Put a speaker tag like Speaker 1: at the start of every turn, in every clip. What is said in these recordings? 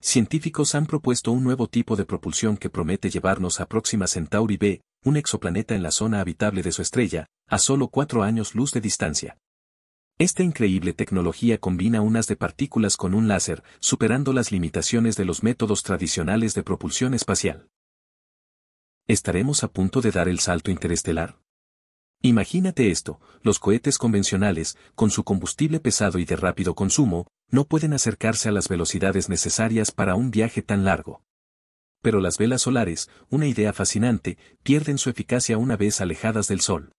Speaker 1: Científicos han propuesto un nuevo tipo de propulsión que promete llevarnos a Próxima Centauri b, un exoplaneta en la zona habitable de su estrella, a solo cuatro años luz de distancia. Esta increíble tecnología combina unas de partículas con un láser, superando las limitaciones de los métodos tradicionales de propulsión espacial. ¿Estaremos a punto de dar el salto interestelar? Imagínate esto, los cohetes convencionales, con su combustible pesado y de rápido consumo, no pueden acercarse a las velocidades necesarias para un viaje tan largo. Pero las velas solares, una idea fascinante, pierden su eficacia una vez alejadas del Sol.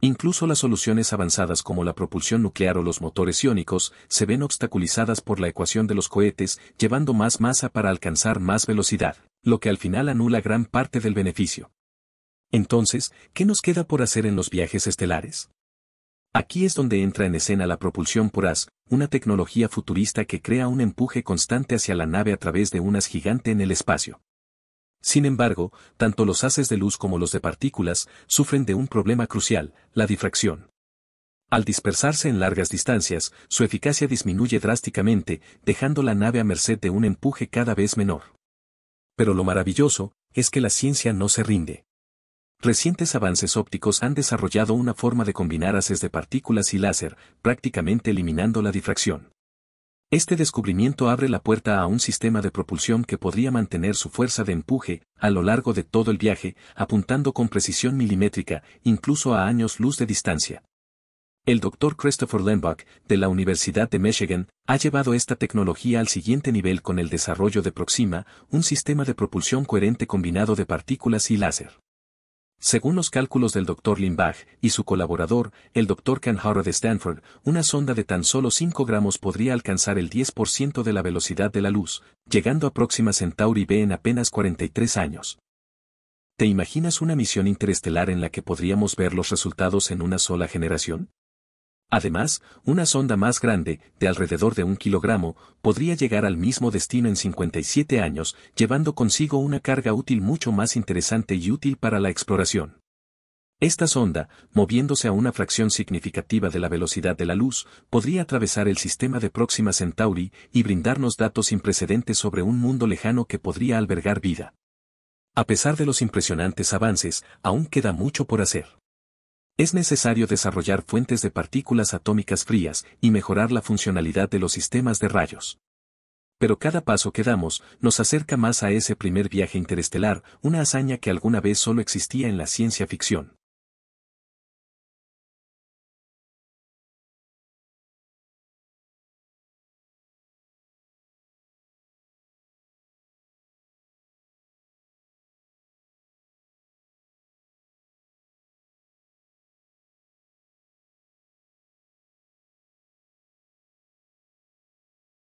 Speaker 1: Incluso las soluciones avanzadas como la propulsión nuclear o los motores iónicos se ven obstaculizadas por la ecuación de los cohetes, llevando más masa para alcanzar más velocidad, lo que al final anula gran parte del beneficio. Entonces, ¿qué nos queda por hacer en los viajes estelares? Aquí es donde entra en escena la propulsión por as una tecnología futurista que crea un empuje constante hacia la nave a través de unas gigante en el espacio. Sin embargo, tanto los haces de luz como los de partículas sufren de un problema crucial, la difracción. Al dispersarse en largas distancias, su eficacia disminuye drásticamente, dejando la nave a merced de un empuje cada vez menor. Pero lo maravilloso es que la ciencia no se rinde. Recientes avances ópticos han desarrollado una forma de combinar haces de partículas y láser, prácticamente eliminando la difracción. Este descubrimiento abre la puerta a un sistema de propulsión que podría mantener su fuerza de empuje a lo largo de todo el viaje, apuntando con precisión milimétrica, incluso a años luz de distancia. El doctor Christopher Lembach, de la Universidad de Michigan, ha llevado esta tecnología al siguiente nivel con el desarrollo de Proxima, un sistema de propulsión coherente combinado de partículas y láser. Según los cálculos del Dr. Limbach y su colaborador, el Dr. Canhara de Stanford, una sonda de tan solo 5 gramos podría alcanzar el 10% de la velocidad de la luz, llegando a Próxima Centauri B en apenas 43 años. ¿Te imaginas una misión interestelar en la que podríamos ver los resultados en una sola generación? Además, una sonda más grande, de alrededor de un kilogramo, podría llegar al mismo destino en 57 años, llevando consigo una carga útil mucho más interesante y útil para la exploración. Esta sonda, moviéndose a una fracción significativa de la velocidad de la luz, podría atravesar el sistema de Próxima Centauri y brindarnos datos sin precedentes sobre un mundo lejano que podría albergar vida. A pesar de los impresionantes avances, aún queda mucho por hacer. Es necesario desarrollar fuentes de partículas atómicas frías y mejorar la funcionalidad de los sistemas de rayos. Pero cada paso que damos nos acerca más a ese primer viaje interestelar, una hazaña que alguna vez solo existía en la ciencia ficción.